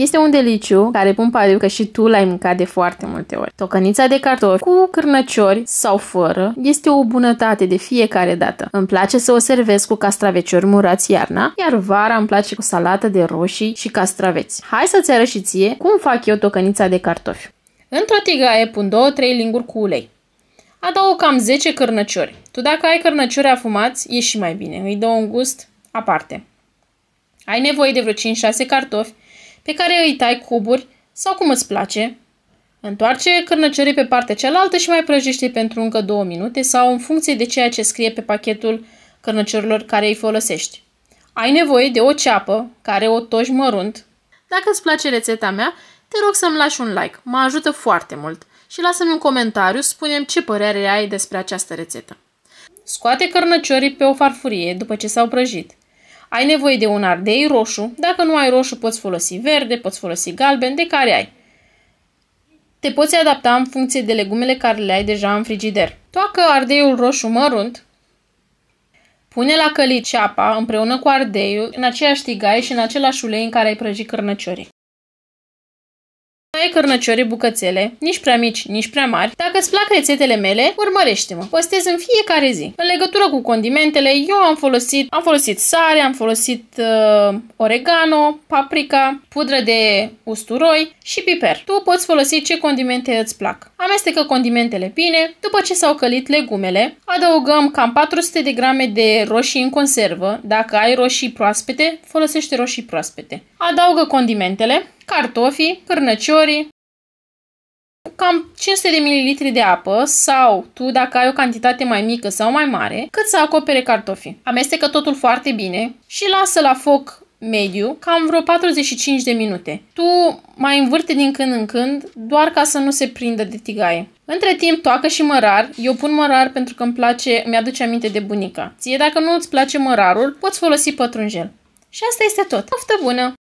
Este un deliciu care pun pariu că și tu l-ai mâncat de foarte multe ori. Tocănița de cartofi cu cârnăciori sau fără este o bunătate de fiecare dată. Îmi place să o servesc cu castraveciori murați iarna, iar vara îmi place cu salată de roșii și castraveți. Hai să-ți arăt și ție cum fac eu tocănița de cartofi. Într-o tigaie pun 2-3 linguri cu ulei. Adaug cam 10 cârnăciori. Tu dacă ai cârnăciori afumați, e și mai bine. Îi dă un gust aparte. Ai nevoie de vreo 5-6 cartofi pe care îi tai cuburi sau cum îți place. Întoarce cârnăciorii pe partea cealaltă și mai prăjește pentru încă două minute sau în funcție de ceea ce scrie pe pachetul cârnăciorilor care îi folosești. Ai nevoie de o ceapă care o toși mărunt. Dacă îți place rețeta mea, te rog să-mi lași un like, mă ajută foarte mult și lasă-mi un comentariu, spunem ce părere ai despre această rețetă. Scoate cărnăciorii pe o farfurie după ce s-au prăjit. Ai nevoie de un ardei roșu. Dacă nu ai roșu, poți folosi verde, poți folosi galben, de care ai. Te poți adapta în funcție de legumele care le ai deja în frigider. Toacă ardeiul roșu mărunt, pune la călit ceapa împreună cu ardeiul în aceeași tigaie și în același ulei în care ai prăjit cărnăciorii. Taie cărnăciorii bucățele, nici prea mici, nici prea mari. Dacă îți plac rețetele mele, urmărește-mă. Postez în fiecare zi. În legătură cu condimentele, eu am folosit, am folosit sare, am folosit uh, oregano, paprika, pudră de usturoi și piper. Tu poți folosi ce condimente îți plac. Amestecă condimentele bine, după ce s-au călit legumele, adăugăm cam 400 de grame de roșii în conservă. Dacă ai roșii proaspete, folosește roșii proaspete. Adaugă condimentele, cartofii, cârnăciorii, cam 500 de ml de apă sau tu dacă ai o cantitate mai mică sau mai mare, cât să acopere cartofii. Amestecă totul foarte bine și lasă la foc mediu, cam vreo 45 de minute. Tu mai învârte din când în când, doar ca să nu se prindă de tigaie. Între timp, toacă și mărar. Eu pun mărar pentru că îmi place, mi-aduce aminte de bunica. Ție, dacă nu îți place mărarul, poți folosi pătrunjel. Și asta este tot. Poftă bună!